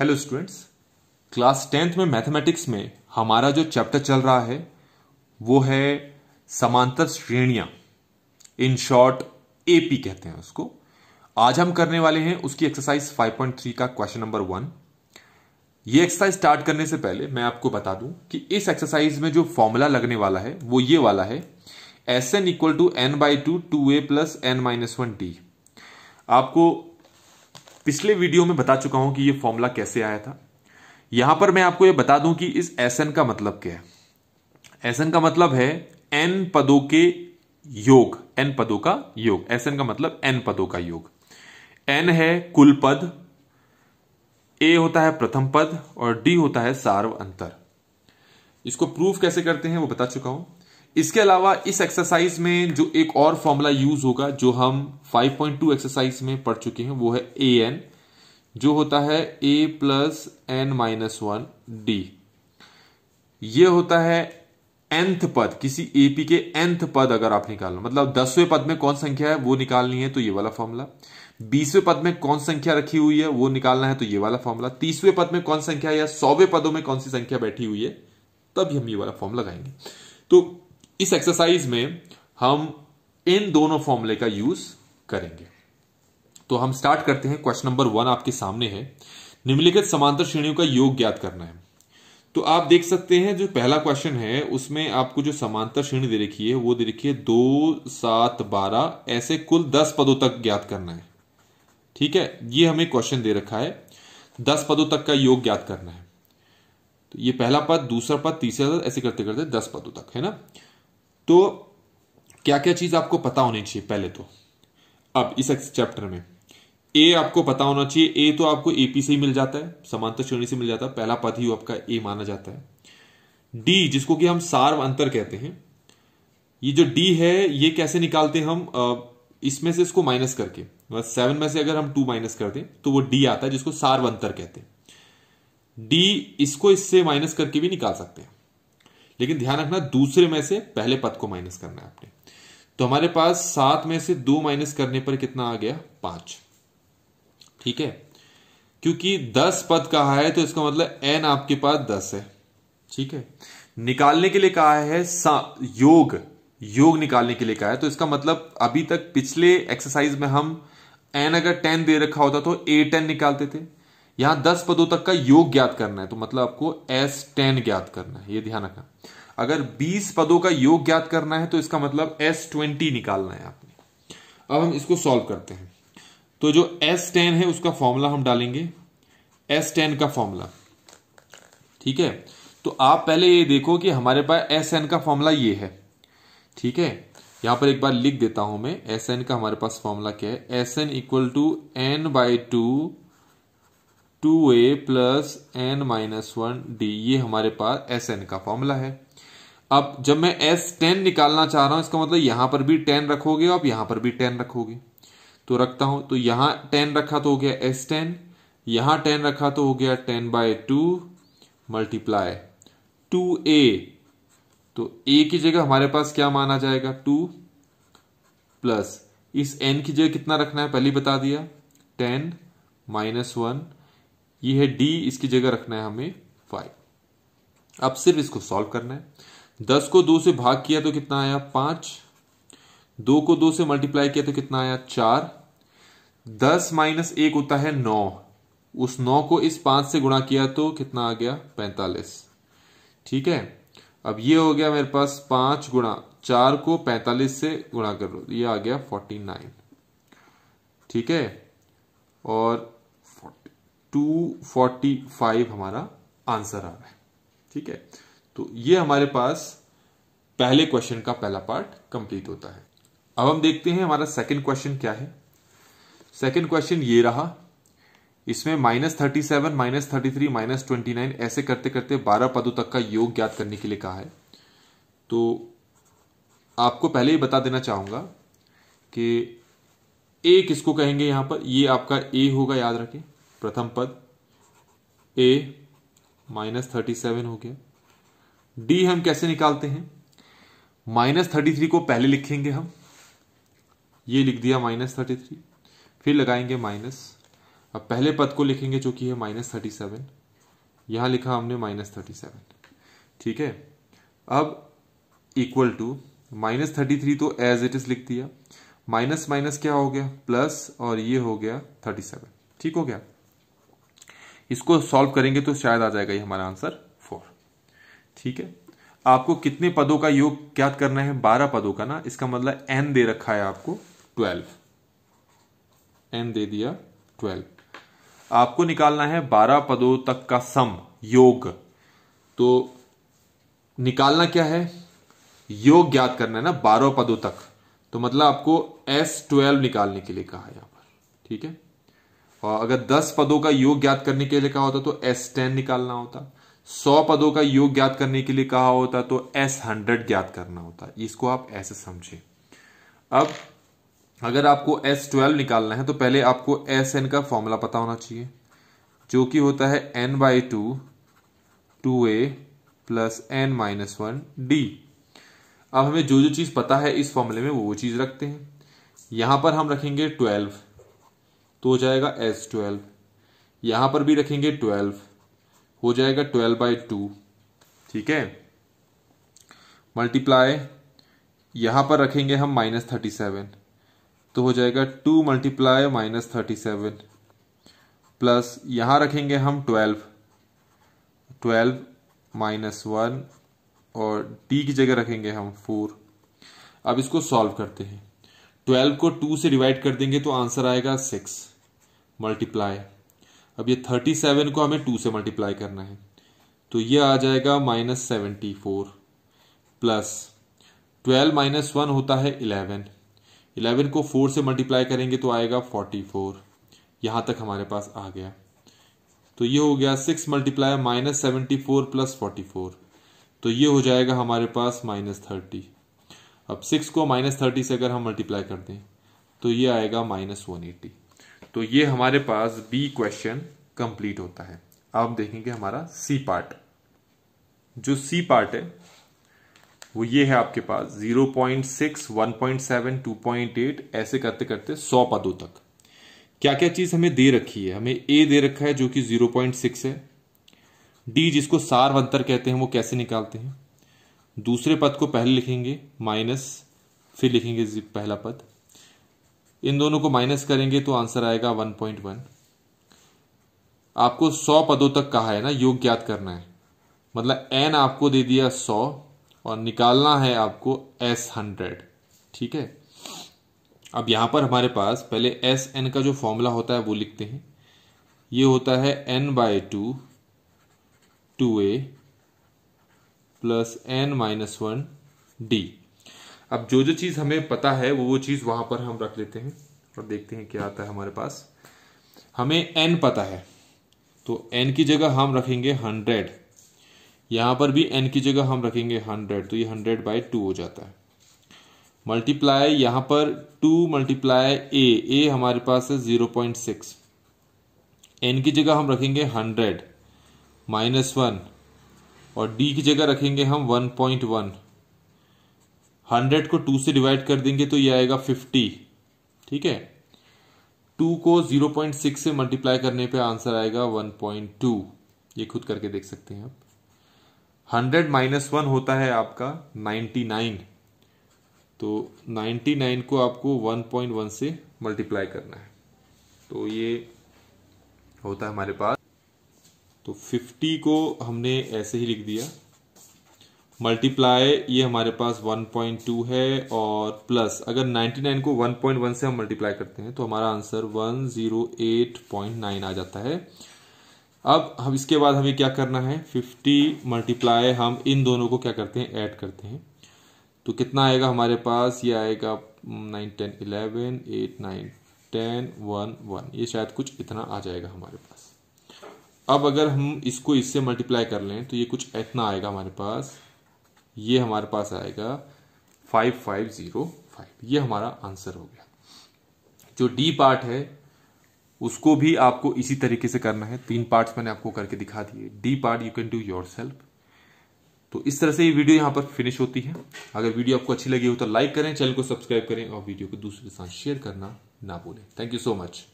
hello students class tenth में mathematics में हमारा जो चैप्टर चल रहा है वो है समांतर श्रेणियां इन शॉर्ट एपी कहते हैं उसको आज हम करने वाले हैं उसकी एक्सरसाइज 5.3 का क्वेश्चन नंबर वन ये एक्सरसाइज स्टार्ट करने से पहले मैं आपको बता दूं कि इस एक्सरसाइज में जो फॉर्मूला लगने वाला है वो ये वाला है S N equal to N by two two A plus N minus one T आपको पिछले वीडियो में बता चुका हूं कि यह फॉर्मूला कैसे आया था यहां पर मैं आपको यह बता दूं कि इस एस का मतलब क्या है एस का मतलब है एन पदों के योग एन पदों का योग एस का मतलब एन पदों का योग एन है कुल पद ए होता है प्रथम पद और डी होता है सार्व अंतर इसको प्रूफ कैसे करते हैं वो बता चुका हूं इसके अलावा इस एक्सरसाइज में जो एक और फॉर्मूला यूज होगा जो हम 5.2 एक्सरसाइज में पढ़ चुके हैं वो है ए एन जो होता है A plus N minus one D ये होता है एंथ पद किसी एपी के एंथ पद अगर आप निकालना मतलब दसवें पद में कौन संख्या है वो निकालनी है तो ये वाला फॉर्मूला बीसवें पद में कौन संख्या रखी हुई है वो निकालना है तो ये वाला फॉर्मूला तीसवें पद में कौन संख्या या सौवे पदों में कौन सी संख्या बैठी हुई है तभी हम ये वाला फॉर्म लगाएंगे तो इस एक्सरसाइज में हम इन दोनों फॉर्मूले का यूज करेंगे तो हम स्टार्ट करते हैं क्वेश्चन नंबर वन आपके सामने है निम्नलिखित समांतर श्रेणियों का योग ज्ञात करना है तो आप देख सकते हैं जो पहला क्वेश्चन है उसमें आपको जो समांतर श्रेणी दे रखी है वो दे रखी है दो सात बारह ऐसे कुल दस पदों तक ज्ञात करना है ठीक है ये हमें क्वेश्चन दे रखा है दस पदों तक का योग ज्ञात करना है तो ये पहला पद दूसरा पद तीसरा पद ऐसे करते करते दस पदों तक है ना तो क्या क्या चीज़ आपको पता होनी चाहिए पहले तो अब इस चैप्टर में ए आपको पता होना चाहिए ए तो आपको एपी से ही मिल जाता है समांतर श्रेणी से मिल जाता है पहला पद ही आपका ए माना जाता है डी जिसको कि हम सार्व अंतर कहते हैं ये जो डी है ये कैसे निकालते हैं हम इसमें से इसको माइनस करके सेवन मतलब में से अगर हम टू माइनस कर दें तो वो डी आता है जिसको सार्व अंतर कहते हैं डी इसको इससे माइनस करके भी निकाल सकते हैं लेकिन ध्यान रखना दूसरे में से पहले पद को माइनस करना है आपने तो हमारे पास सात में से दो माइनस करने पर कितना आ गया पांच ठीक है क्योंकि दस पद कहा है तो इसका मतलब एन आपके पास दस है ठीक है निकालने के लिए कहा है योग योग निकालने के लिए कहा है तो इसका मतलब अभी तक पिछले एक्सरसाइज में हम एन अगर टेन दे रखा होता तो ए टेन निकालते थे यहां दस पदों तक का योग ज्ञात करना है तो मतलब आपको एस टेन ज्ञात करना है ये ध्यान रखना अगर बीस पदों का योग ज्ञात करना है तो इसका मतलब एस ट्वेंटी निकालना है आपने अब हम इसको सॉल्व करते हैं तो जो एस टेन है उसका फॉर्मूला हम डालेंगे एस टेन का फॉर्मूला ठीक है तो आप पहले ये देखो कि हमारे पास एस एन का फॉर्मूला ये है ठीक है यहां पर एक बार लिख देता हूं मैं एस एन का हमारे पास फॉर्मूला क्या है S N equal to N by two two A plus N minus one D ये हमारे पास एस एन का फॉर्मूला है अब जब मैं एस टेन निकालना चाह रहा हूं इसका मतलब यहां पर भी टेन रखोगे और यहां पर भी टेन रखोगे तो रखता हूं तो यहां टेन रखा तो हो गया एस टेन यहां टेन रखा तो हो गया ten by two multiply two A तो ए की जगह हमारे पास क्या माना जाएगा टू प्लस इस एन की जगह कितना रखना है पहले बता दिया टेन माइनस वन ये है डी इसकी जगह रखना है हमें फाइव अब सिर्फ इसको सॉल्व करना है दस को दो से भाग किया तो कितना आया पांच दो को दो से मल्टीप्लाई किया तो कितना आया चार दस माइनस एक होता है नौ उस नौ को इस पांच से गुणा किया तो कितना आ गया पैंतालीस ठीक है अब ये हो गया मेरे पास पांच गुणा चार को पैंतालीस से गुणा कर लो ये आ गया फोर्टी नाइन ठीक है और 245 हमारा आंसर आ रहा है ठीक है तो ये हमारे पास पहले क्वेश्चन का पहला पार्ट कंप्लीट होता है अब हम देखते हैं हमारा सेकंड क्वेश्चन क्या है सेकंड क्वेश्चन ये रहा इसमें minus thirty seven minus thirty three minus twenty nine ऐसे करते करते बारह पदों तक का योग ज्ञात करने के लिए कहा है तो आपको पहले ही बता देना चाहूंगा कि ए किसको कहेंगे यहां पर ये आपका ए होगा याद रखें प्रथम पद ए माइनस थर्टी सेवन हो गया डी हम कैसे निकालते हैं माइनस थर्टी थ्री को पहले लिखेंगे हम ये लिख दिया माइनस थर्टी थ्री फिर लगाएंगे माइनस अब पहले पद को लिखेंगे जो कि है माइनस थर्टी सेवन यहां लिखा हमने माइनस थर्टी सेवन ठीक है अब equal to minus thirty three तो एज इट इज लिख दिया माइनस माइनस क्या हो गया प्लस और ये हो गया थर्टी सेवन ठीक हो गया इसको सॉल्व करेंगे तो शायद आ जाएगा ये हमारा आंसर फोर ठीक है आपको कितने पदों का योग ज्ञात करना है बारह पदों का ना इसका मतलब एन दे रखा है आपको ट्वेल्व एन दे दिया ट्वेल्व आपको निकालना है बारह पदों तक का सम योग तो निकालना क्या है योग ज्ञात करना है ना बारह पदों तक तो मतलब आपको एस ट्वेल्व निकालने के लिए कहा यहां पर ठीक है और अगर दस पदों का योग ज्ञात करने के लिए कहा होता तो एस टेन निकालना होता सौ पदों का योग ज्ञात करने के लिए कहा होता तो एस हंड्रेड ज्ञात करना होता इसको आप ऐसे समझे अब अगर आपको एस ट्वेल्व निकालना है तो पहले आपको एस एन का फॉर्मूला पता होना चाहिए जो कि होता है N by two two A plus N minus one D अब हमें जो जो चीज़ पता है इस फॉर्मूले में वो वो चीज़ रखते हैं यहां पर हम रखेंगे ट्वेल्व तो हो जाएगा एस ट्वेल्व यहाँ पर भी रखेंगे ट्वेल्व हो जाएगा ट्वेल्व बाई टू ठीक है मल्टीप्लाई यहाँ पर रखेंगे हम माइनस थर्टी सेवन तो हो जाएगा two multiply minus thirty seven plus यहाँ रखेंगे हम ट्वेल्व ट्वेल्व माइनस वन और डी की जगह रखेंगे हम फोर अब इसको सॉल्व करते हैं ट्वेल्व को टू से डिवाइड कर देंगे तो आंसर आएगा सिक्स मल्टीप्लाई अब ये थर्टी सेवन को हमें टू से मल्टीप्लाई करना है तो ये आ जाएगा minus seventy four plus twelve minus one होता है इलेवन इलेवन को फोर से मल्टीप्लाई करेंगे तो आएगा फोर्टी फोर यहाँ तक हमारे पास आ गया तो ये हो गया six multiply minus seventy four plus forty four तो ये हो जाएगा हमारे पास माइनस थर्टी अब सिक्स को माइनस थर्टी से अगर हम मल्टीप्लाई कर दें तो ये आएगा माइनस वन एटी तो ये हमारे पास बी क्वेश्चन कंप्लीट होता है अब देखेंगे हमारा सी पार्ट जो सी पार्ट है वो ये है आपके पास 0.6, 1.7, 2.8 ऐसे करते करते 100 पदों तक क्या क्या चीज हमें दे रखी है हमें ए दे रखा है जो कि 0.6 है डी जिसको सार अंतर कहते हैं वो कैसे निकालते हैं दूसरे पद को पहले लिखेंगे माइनस फिर लिखेंगे पहला पद इन दोनों को माइनस करेंगे तो आंसर आएगा 1.1 आपको 100 पदों तक कहा है ना योग ज्ञात करना है मतलब एन आपको दे दिया 100 और निकालना है आपको एस हंड्रेड ठीक है अब यहां पर हमारे पास पहले एस एन का जो फॉर्मूला होता है वो लिखते हैं ये होता है N by two two A plus N minus one D अब जो जो चीज़ हमें पता है वो वो चीज़ वहाँ पर हम रख लेते हैं और देखते हैं क्या आता है हमारे पास हमें एन पता है तो एन की जगह हम रखेंगे हंड्रेड यहाँ पर भी एन की जगह हम रखेंगे हंड्रेड तो ये हंड्रेड बाई टू हो जाता है मल्टीप्लाई यहाँ पर टू मल्टीप्लाई ए ए हमारे पास है ज़ीरो पॉइंट सिक्स एन की जगह हम रखेंगे हंड्रेड माइनस वन और डी की जगह रखेंगे हम वन पॉइंट वन हंड्रेड को टू से डिवाइड कर देंगे तो ये आएगा फिफ्टी ठीक है टू को जीरो पॉइंट सिक्स से मल्टीप्लाई करने पे आंसर आएगा वन पॉइंट टू ये खुद करके देख सकते हैं आप हंड्रेड माइनस वन होता है आपका नाइन्टी नाइन तो नाइन्टी नाइन को आपको वन पॉइंट वन से मल्टीप्लाई करना है तो ये होता है हमारे पास तो फिफ्टी को हमने ऐसे ही लिख दिया मल्टीप्लाई ये हमारे पास 1.2 है और प्लस अगर 99 को 1.1 से हम मल्टीप्लाई करते हैं तो हमारा आंसर 108.9 आ जाता है अब हम इसके बाद हमें क्या करना है 50 मल्टीप्लाई हम इन दोनों को क्या करते हैं ऐड करते हैं तो कितना आएगा हमारे पास ये आएगा nine ten eleven eight nine ten one one ये शायद कुछ इतना आ जाएगा हमारे पास अब अगर हम इसको इससे मल्टीप्लाई कर लें तो ये कुछ इतना आएगा हमारे पास ये हमारे पास आएगा फाइव फाइव जीरो फाइव ये हमारा आंसर हो गया जो डी पार्ट है उसको भी आपको इसी तरीके से करना है तीन पार्ट्स मैंने आपको करके दिखा दिए D part you can do your तो इस तरह से ये वीडियो यहां पर फिनिश होती है अगर वीडियो आपको अच्छी लगी हो तो लाइक करें चैनल को सब्सक्राइब करें और वीडियो को दूसरे के साथ शेयर करना ना भूलें थैंक यू सो मच